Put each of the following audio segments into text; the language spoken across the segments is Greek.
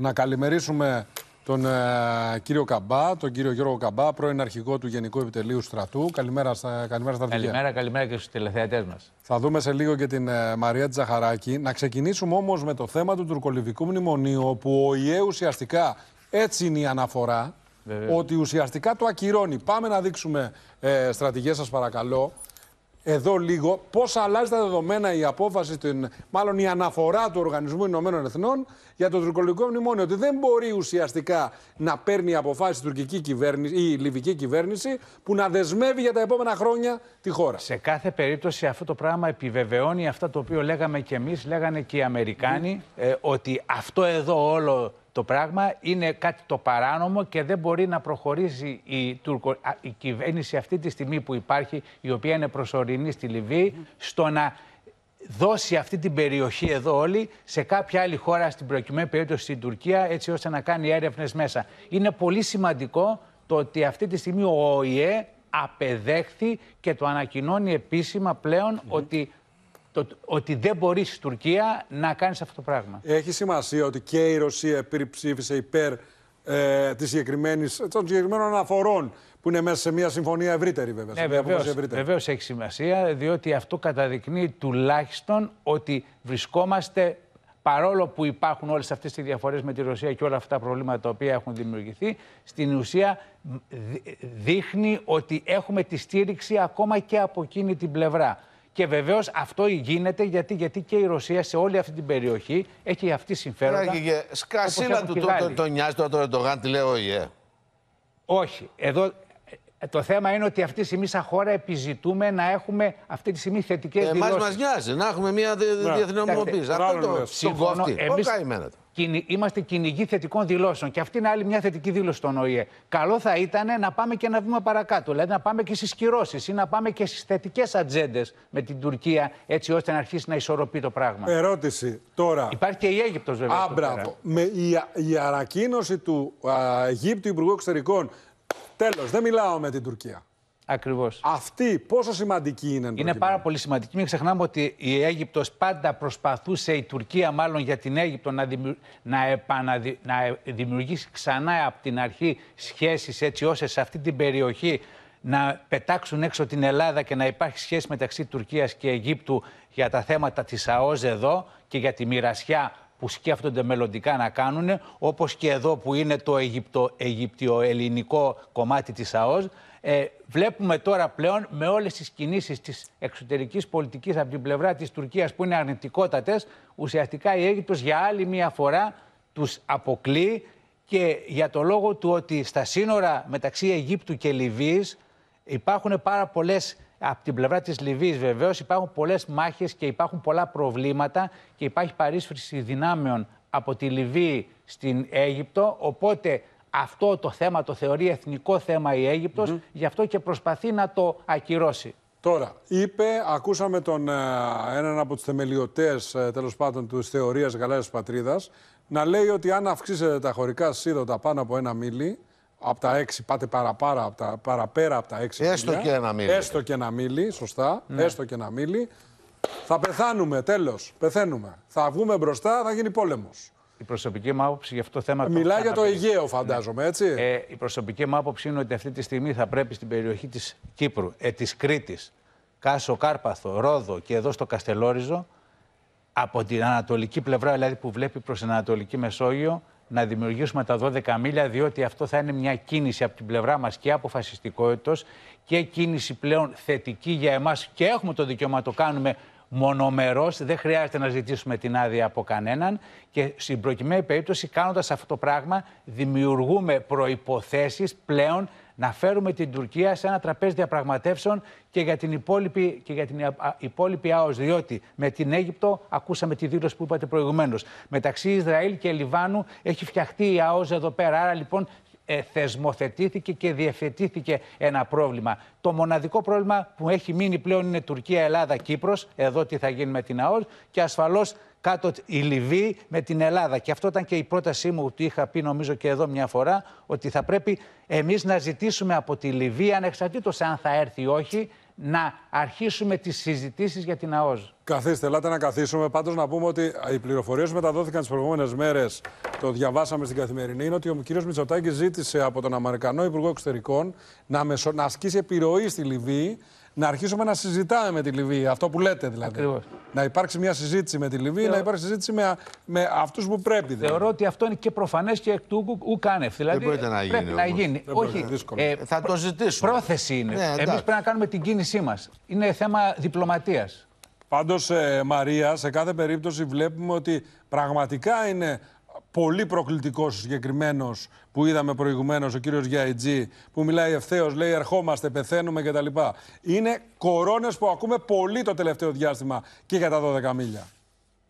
να καλημερίσουμε τον ε, κύριο Καμπά, τον κύριο Γιώργο Καμπά, πρώην αρχηγό του Γενικού Επιτελείου Στρατού. Καλημέρα στα καλημέρα στα Καλημέρα, καλημέρα και στους τηλεθεατές μας. Θα δούμε σε λίγο και την ε, Μαρία Τζαχαράκη. Να ξεκινήσουμε όμως με το θέμα του τουρκολιβικού μνημονίου, όπου ο ΙΕ ουσιαστικά έτσι είναι η αναφορά, ότι ουσιαστικά το ακυρώνει. Πάμε να δείξουμε, ε, στρατηγέ, σας παρακαλώ, εδώ λίγο πώς αλλάζει τα δεδομένα η απόφαση, την, μάλλον η αναφορά του Οργανισμού Ηνωμένων Εθνών για το τουρκολικό μνημόνιο. Ότι δεν μπορεί ουσιαστικά να παίρνει αποφάσει η τουρκική κυβέρνηση ή η λιβική κυβέρνηση που να δεσμεύει για τα επόμενα χρόνια τη χώρα. Σε κάθε περίπτωση αυτό το πράγμα επιβεβαιώνει αυτά το οποίο λέγαμε και εμείς, λέγανε και οι Αμερικάνοι, ε, ότι αυτό εδώ όλο το πράγμα. Είναι κάτι το παράνομο και δεν μπορεί να προχωρήσει η, Τουρκο... κυβέρνηση αυτή τη στιγμή που υπάρχει, η οποία είναι προσωρινή στη Λιβύη, στο να δώσει αυτή την περιοχή εδώ όλη σε κάποια άλλη χώρα στην προκειμένη περίπτωση στην Τουρκία έτσι ώστε να κάνει έρευνες μέσα. Είναι πολύ σημαντικό το ότι αυτή τη στιγμή ο ΟΗΕ απεδέχθη και το ανακοινώνει επίσημα πλέον ότι το, ότι δεν μπορείς η Τουρκία να κάνεις αυτό το πράγμα. Έχει σημασία ότι και η Ρωσία ψήφισε υπέρ ε, της των συγκεκριμένων αναφορών που είναι μέσα σε μια συμφωνία ευρύτερη, βέβαια. Ναι, Βεβαίω έχει σημασία, διότι αυτό καταδεικνύει τουλάχιστον ότι βρισκόμαστε παρόλο που υπάρχουν όλες αυτές οι διαφορές με τη Ρωσία και όλα αυτά τα προβλήματα τα οποία έχουν δημιουργηθεί, στην ουσία δείχνει ότι έχουμε τη στήριξη ακόμα και από εκείνη την πλευρά. Και βεβαίως αυτό γίνεται γιατί, γιατί και η Ρωσία σε όλη αυτή την περιοχή έχει αυτή συμφέροντα. Σκασίλα του, το, το, νοιάζει τώρα το Ερντογάν, τη λέω, Όχι. Εδώ ε, το θέμα είναι ότι αυτή τη στιγμή, σαν χώρα, επιζητούμε να έχουμε αυτή τη στιγμή θετικές δηλώσεις. Εμάς μας νοιάζει να έχουμε μια ναι. διεθνή Αυτό το συγκόφτει. Εμείς... Είμαστε κυνηγοί θετικών δηλώσεων. Και αυτή είναι άλλη μια θετική δήλωση στον ΟΗΕ. Καλό θα ήταν να πάμε και ένα βήμα παρακάτω. Δηλαδή να πάμε και στις κυρώσεις ή να πάμε και στις θετικές ατζέντες με την Τουρκία, έτσι ώστε να αρχίσει να ισορροπεί το πράγμα. Ερώτηση τώρα. Υπάρχει και η Αίγυπτος βέβαια. Α, μπράβο. Με, η, η ανακοίνωση του Αιγύπτου Υπουργού Εξωτερικών. Τέλος, δεν μιλάω με την Τουρκία. Ακριβώς. Αυτή πόσο σημαντική είναι, Είναι πάρα πολύ σημαντική. Μην ξεχνάμε ότι η Αίγυπτος πάντα προσπαθούσε, η Τουρκία μάλλον για την Αίγυπτο, να, να, να δημιουργήσει ξανά από την αρχή σχέσεις έτσι ώστε σε αυτή την περιοχή να πετάξουν έξω την Ελλάδα και να υπάρχει σχέση μεταξύ Τουρκίας και Αιγύπτου για τα θέματα της ΑΟΖ εδώ και για τη μοιρασιά που σκέφτονται μελλοντικά να κάνουν, όπως και εδώ που είναι το Αιγυπτο, ελληνικο κομμάτι της ΑΟΣ. Ε, βλέπουμε τώρα πλέον με όλες τις κινήσεις της εξωτερικής πολιτικής από την πλευρά της Τουρκίας που είναι αρνητικότατες, ουσιαστικά η Αίγυπτος για άλλη μία φορά τους αποκλεί και για το λόγο του ότι στα σύνορα μεταξύ Αιγύπτου και Λιβύης υπάρχουν πάρα πολλές από την πλευρά της Λιβύης βεβαίως υπάρχουν πολλές μάχες και υπάρχουν πολλά προβλήματα και υπάρχει παρίσφρηση δυνάμεων από τη Λιβύη στην Αίγυπτο, οπότε αυτό το θέμα το θεωρεί εθνικό θέμα η Αίγυπτος, γι' αυτό και προσπαθεί να το ακυρώσει. Τώρα, είπε, ακούσαμε τον, ε, έναν από τους θεμελιωτές ε, τέλος πάντων της θεωρίας γαλάζιας πατρίδας να λέει ότι αν αυξήσετε τα χωρικά σίδωτα πάνω από ένα μίλι, από τα έξι, πάτε παραπέρα από τα, παραπέρα από τα Έστω και ένα μίλι. Έστω και ένα μίλι, σωστά, ναι. έστω και ένα μίλι. Θα πεθάνουμε, τέλος, πεθαίνουμε. Θα βγούμε μπροστά, θα γίνει πόλεμος. Η προσωπική μου άποψη για αυτό το θέμα. Μιλά για το Αιγαίο, ναι. φαντάζομαι, έτσι. Ε, η προσωπική μου άποψη είναι ότι αυτή τη στιγμή θα πρέπει στην περιοχή της Κύπρου, ε, της Κρήτης, Κάσο Κάρπαθο, Ρόδο και εδώ στο Καστελόριζο, από την ανατολική πλευρά, δηλαδή που βλέπει προς την Ανατολική Μεσόγειο, να δημιουργήσουμε τα 12 μίλια, διότι αυτό θα είναι μια κίνηση από την πλευρά μας και αποφασιστικότητα και κίνηση πλέον θετική για εμάς και έχουμε το δικαίωμα να το κάνουμε μονομερός, δεν χρειάζεται να ζητήσουμε την άδεια από κανέναν και στην προκειμένη περίπτωση, κάνοντας αυτό το πράγμα, δημιουργούμε προποθέσει πλέον να φέρουμε την Τουρκία σε ένα τραπέζι διαπραγματεύσεων και για την υπόλοιπη, και για την υπόλοιπη ΑΟΣ. Διότι με την Αίγυπτο, ακούσαμε τη δήλωση που είπατε προηγουμένως. Μεταξύ Ισραήλ και Λιβάνου έχει φτιαχτεί η ΑΟΣ εδώ πέρα. Άρα λοιπόν ε, θεσμοθετήθηκε και διευθετήθηκε ένα πρόβλημα. Το μοναδικό πρόβλημα που έχει μείνει πλέον είναι Τουρκία, Ελλάδα, Κύπρος. Εδώ τι θα γίνει με την ΑΟΣ και ασφαλώς κάτω η Λιβύη με την Ελλάδα. Και αυτό ήταν και η πρότασή μου που είχα πει νομίζω και εδώ μια φορά, ότι θα πρέπει εμείς να ζητήσουμε από τη Λιβύη, ανεξαρτήτως αν θα έρθει ή όχι, να αρχίσουμε τις συζητήσεις για την ΑΟΖ. Καθίστε, ελάτε να καθίσουμε. Πάντως να πούμε ότι οι πληροφορίες που μεταδόθηκαν τις προηγούμενες μέρες, το διαβάσαμε στην καθημερινή, είναι ότι ο κύριος Μητσοτάκης ζήτησε από τον Αμερικανό Υπουργό Εξωτερικών να, μεσο... να ασκήσει επιρροή στη Λιβύη να αρχίσουμε να συζητάμε με τη Λιβύη. Αυτό που λέτε δηλαδή. Να υπάρξει μια συζήτηση με τη Λιβύη, Θεω... να υπάρξει συζήτηση με, με αυτούς που πρέπει. Δηλαδή. Θεωρώ ότι αυτό είναι και προφανές και εκ του ουκάνευ. Δηλαδή, δεν μπορείτε να γίνει. Πρέπει όμως. να γίνει. Όχι, ε, ε, θα το ζητήσουμε. Πρόθεση είναι. Ναι, Εμείς πρέπει να κάνουμε την κίνησή μας. Είναι θέμα διπλωματίας. Πάντως, ε, Μαρία, σε κάθε περίπτωση βλέπουμε ότι πραγματικά είναι πολύ προκλητικός συγκεκριμένος που είδαμε προηγουμένως, ο κύριος Γιάιτζή, που μιλάει ευθέως, λέει ερχόμαστε, πεθαίνουμε κτλ. Είναι κορώνες που ακούμε πολύ το τελευταίο διάστημα και για τα 12 μίλια.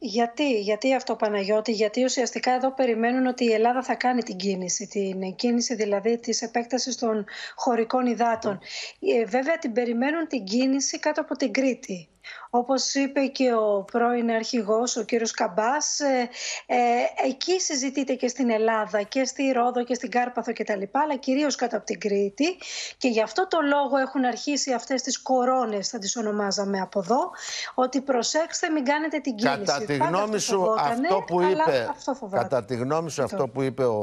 Γιατί, γιατί αυτό Παναγιώτη, γιατί ουσιαστικά εδώ περιμένουν ότι η Ελλάδα θα κάνει την κίνηση, την κίνηση δηλαδή της επέκτασης των χωρικών υδάτων. Ναι. Ε, βέβαια την περιμένουν την κίνηση κάτω από την Κρήτη. Όπως είπε και ο πρώην αρχηγός, ο κύριος Καμπάς, ε, ε, εκεί συζητείται και στην Ελλάδα και στη Ρόδο και στην Κάρπαθο και τα λοιπά, αλλά κυρίως κάτω από την Κρήτη και γι' αυτό το λόγο έχουν αρχίσει αυτές τις κορώνες, θα τις ονομάζαμε από εδώ, ότι προσέξτε μην κάνετε την κίνηση. Κατά τη αυτό που είπε, κατά τη γνώμη σου αυτό που είπε ο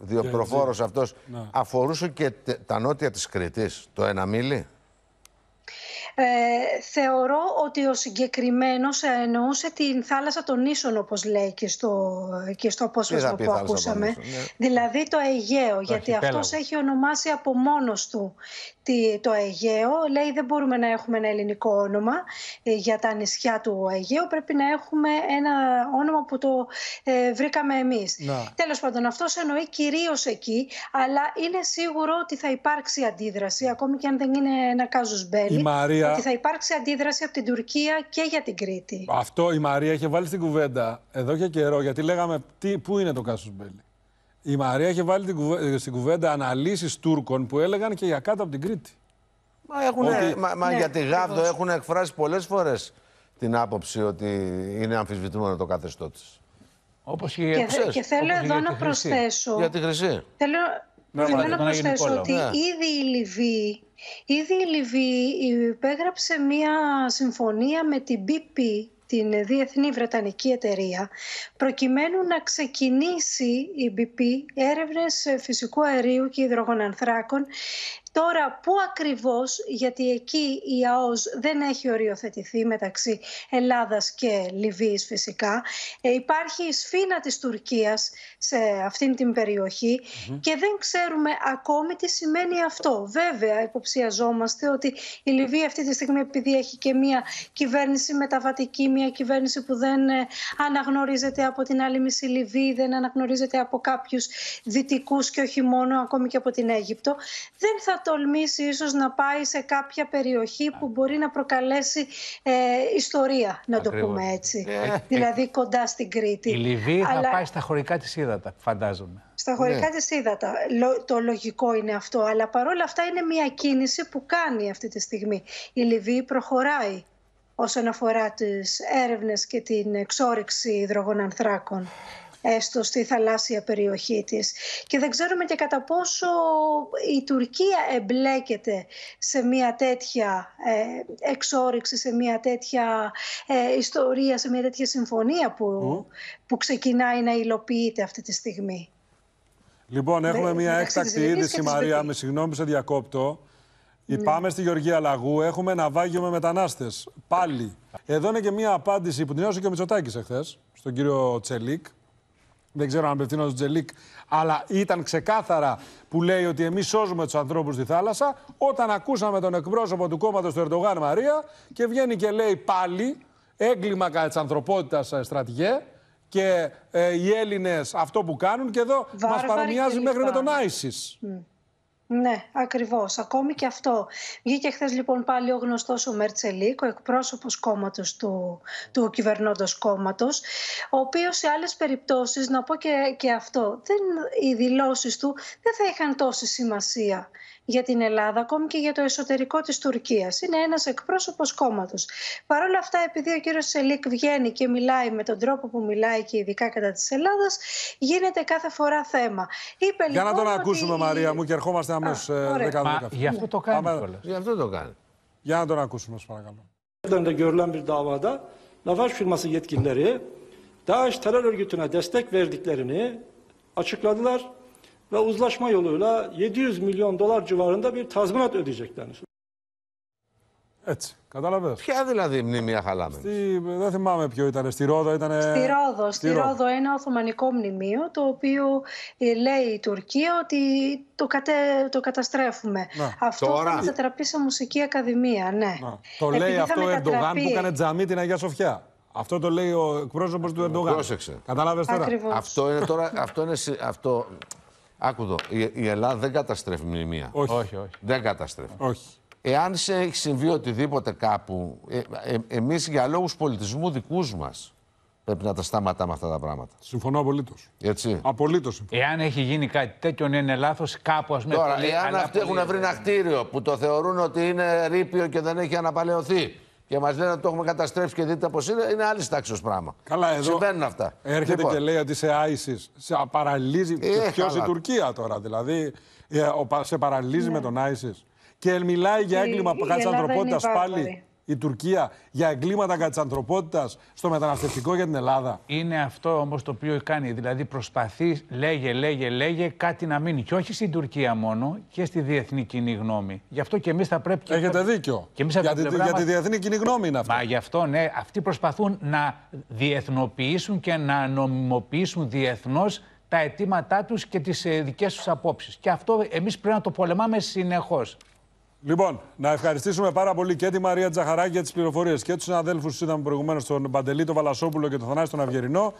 διοπροφόρος αυτός, αφορούσε και τα νότια της Κρητής, το ένα μίλι. Ε, θεωρώ ότι ο συγκεκριμένος εννοούσε την θάλασσα των ίσων όπως λέει και στο, και στο απόσπασμα που ακούσαμε. Ναι. Δηλαδή το Αιγαίο, γιατί αυτός έχει ονομάσει από μόνος του το Αιγαίο. Λέει δεν μπορούμε να έχουμε ένα ελληνικό όνομα ε, για τα νησιά του Αιγαίου. Πρέπει να έχουμε ένα όνομα που το ε, βρήκαμε εμείς. Τέλο Τέλος πάντων αυτός εννοεί κυρίως εκεί, αλλά είναι σίγουρο ότι θα υπάρξει αντίδραση, ακόμη και αν δεν είναι ένα κάζος μπέλη. Η Μαρία Μαρία... ότι θα υπάρξει αντίδραση από την Τουρκία και για την Κρήτη. Αυτό η Μαρία είχε βάλει στην κουβέντα εδώ και καιρό, γιατί λέγαμε τι, πού είναι το Κάσους Μπέλη. Η Μαρία είχε βάλει την κουβέντα, στην κουβέντα αναλύσεις Τούρκων που ειναι το καστος μπελη η μαρια ειχε βαλει στην κουβεντα αναλύσει τουρκων που ελεγαν και για κάτω από την Κρήτη. Μα, έχουν, μα, ναι, για τη Γάβδο έχουν εκφράσει πολλές φορές την άποψη ότι είναι αμφισβητούμενο το καθεστώς της. Όπως και, και, και θέλω εδώ να προσθέσω. Για τη Χρυσή. Θέλω, Θέλω να λοιπόν, προσθέσω ότι ναι. ήδη η Λιβύη, υπέγραψε μία συμφωνία με την BP, την Διεθνή Βρετανική Εταιρεία, προκειμένου να ξεκινήσει η BP έρευνες φυσικού αερίου και υδρογονανθράκων Τώρα, πού ακριβώς, γιατί εκεί η ΑΟΣ δεν έχει οριοθετηθεί μεταξύ Ελλάδας και Λιβύης φυσικά, ε, υπάρχει η σφήνα της Τουρκίας σε αυτήν την περιοχη και δεν ξέρουμε ακόμη τι σημαίνει αυτό. Βέβαια, υποψιαζόμαστε ότι η Λιβύη αυτή τη στιγμή, επειδή έχει και μια κυβέρνηση μεταβατική, μια κυβέρνηση που δεν ε, αναγνωρίζεται από την άλλη μισή Λιβύη, δεν αναγνωρίζεται από κάποιους δυτικούς και όχι μόνο, ακόμη και από την Αίγυπτο, δεν θα τολμήσει ίσως να πάει σε κάποια περιοχή που μπορεί να προκαλέσει ε, ιστορία, να το πούμε έτσι. Ε. Δηλαδή κοντά στην Κρήτη. Η Λιβύη Αλλά... θα πάει στα χωρικά της ύδατα, φαντάζομαι. Στα χωρικά ναι. της ύδατα. Το λογικό είναι αυτό. Αλλά παρόλα αυτά είναι μια κίνηση που κάνει αυτή τη στιγμή. Η Λιβύη προχωράει όσον αφορά τις έρευνες και την εξόριξη υδρογονανθράκων έστω στη θαλάσσια περιοχή της. Και δεν ξέρουμε και κατά πόσο η Τουρκία εμπλέκεται σε μια τέτοια ε, εξόριξη, σε μια τέτοια ε, ιστορία, σε μια τέτοια συμφωνία που, που ξεκινάει να υλοποιείται αυτή τη στιγμή. Λοιπόν, έχουμε μια έκτακτη είδηση, Μαρία, με συγγνώμη σε διακόπτω. Ναι. Πάμε στη Γεωργία Λαγού. Έχουμε ναυάγιο με μετανάστες. Πάλι. Εδώ είναι και μια απάντηση που την έδωσε και ο Μητσοτάκης εχθές, στον κύριο Τσελίκ δεν ξέρω αν απευθύνω στον Τζελίκ, αλλά ήταν ξεκάθαρα που λέει ότι εμείς σώζουμε τους ανθρώπους στη θάλασσα. Όταν ακούσαμε τον εκπρόσωπο του κόμματος του Ερντογάν Μαρία και βγαίνει και λέει πάλι έγκλημα κατά της ανθρωπότητας, ε, στρατηγέ, και ε, οι Έλληνες αυτό που κάνουν. Και εδώ μας παρομοιάζει μέχρι με τον Άισις. Ναι, ακριβώς. Ακόμη και αυτό. Βγήκε χθες λοιπόν πάλι ο γνωστός ο Μερτσελίκ, ο εκπρόσωπος κόμματος του, του κυβερνώντος κόμματος, ο οποίος σε άλλες περιπτώσεις, να πω και, και αυτό, δεν, οι δηλώσεις του δεν θα είχαν τόση σημασία για την Ελλάδα, ακόμη και για το εσωτερικό της Τουρκίας. Είναι ένας εκπρόσωπος κόμματος. Παρ' όλα αυτά, επειδή ο κύριος Σελίκ βγαίνει και μιλάει με τον τρόπο που μιλάει και ειδικά κατά της Ελλάδας, γίνεται κάθε φορά θέμα. Είπε, για να τον λοιπόν ακούσουμε, Μαρία μου, και ερχόμαστε Πάμε σε 10-12. Γι' αυτό το κάνει. Πάμε... αυτό το κάνει. Για να τον ακούσουμε, σας παρακαλώ. de görülen bir davada Lavaş firması yetkilileri DAEŞ terör örgütüne destek verdiklerini açıkladılar ve uzlaşma yoluyla 700 milyon dolar civarında bir tazminat ödeyeceklerini Έτσι. Κατάλαβες. Ποια δηλαδή μνημεία χαλάμε. Στη... Δεν θυμάμαι ποιο ήταν. Στη Ρόδο ήταν. Στη Ρόδο, στη Ρόδο. Ρόδο ένα Οθωμανικό μνημείο το οποίο ε, λέει η Τουρκία ότι το, κατε... το καταστρέφουμε. Αυτό Τώρα... θα μετατραπεί σε μουσική ακαδημία. Ναι. ναι. Το λέει αυτό ο Ερντογάν που έκανε τζαμί την Αγία Σοφιά. Αυτό το λέει ο εκπρόσωπος του ε, Ερντογάν. Πρόσεξε. Κατάλαβες τώρα. Αυτό είναι τώρα. αυτό είναι, αυτό... Άκου Η, η Ελλάδα δεν καταστρέφει μνημεία. Όχι. όχι, όχι. Δεν καταστρέφει. Όχι. Εάν σε έχει συμβεί οτιδήποτε κάπου, ε, ε, εμείς για λόγους πολιτισμού δικούς μας πρέπει να τα σταματάμε αυτά τα πράγματα. Συμφωνώ απολύτως. Έτσι. Απολύτως. Εάν έχει γίνει κάτι τέτοιο, ναι, είναι λάθος, κάπου ας πούμε. Τώρα, εάν αυτοί έχουν βρει ένα κτίριο που το θεωρούν ότι είναι ρήπιο και δεν έχει αναπαλαιωθεί και μας λένε ότι το έχουμε καταστρέψει και δείτε πώς είναι, είναι άλλη τάξη πράγμα. Καλά, εδώ Συμβαίνουν αυτά. Έρχεται λοιπόν. και λέει ότι σε Άισι σε παραλύζει. Ε, Ποιος η Τουρκία τώρα, δηλαδή. Ε, σε παραλύζει ναι. με τον Άισι και μιλάει για έγκλημα κατά ανθρωπότητα πάλι η Τουρκία για εγκλήματα κατά τη ανθρωπότητα στο μεταναστευτικό για την Ελλάδα. Είναι αυτό όμως το οποίο κάνει. Δηλαδή προσπαθεί, λέγε, λέγε, λέγε, κάτι να μείνει. Και όχι στην Τουρκία μόνο, και στη διεθνή κοινή γνώμη. Γι' αυτό και εμείς θα πρέπει. Έχετε δίκιο. Και για, τη, διεθνή κοινή γνώμη είναι αυτό. Μα γι' αυτό, ναι. Αυτοί προσπαθούν να διεθνοποιήσουν και να νομιμοποιήσουν διεθνώς τα αιτήματά τους και τις ε, δικές τους απόψεις. Και αυτό εμείς πρέπει να το πολεμάμε συνεχώς. Λοιπόν, να ευχαριστήσουμε πάρα πολύ και τη Μαρία Τζαχαράκη για τις πληροφορίες και τους συναδέλφους που είδαμε προηγουμένω, τον Παντελή, τον Βαλασόπουλο και τον Θανάση τον Αυγερινό.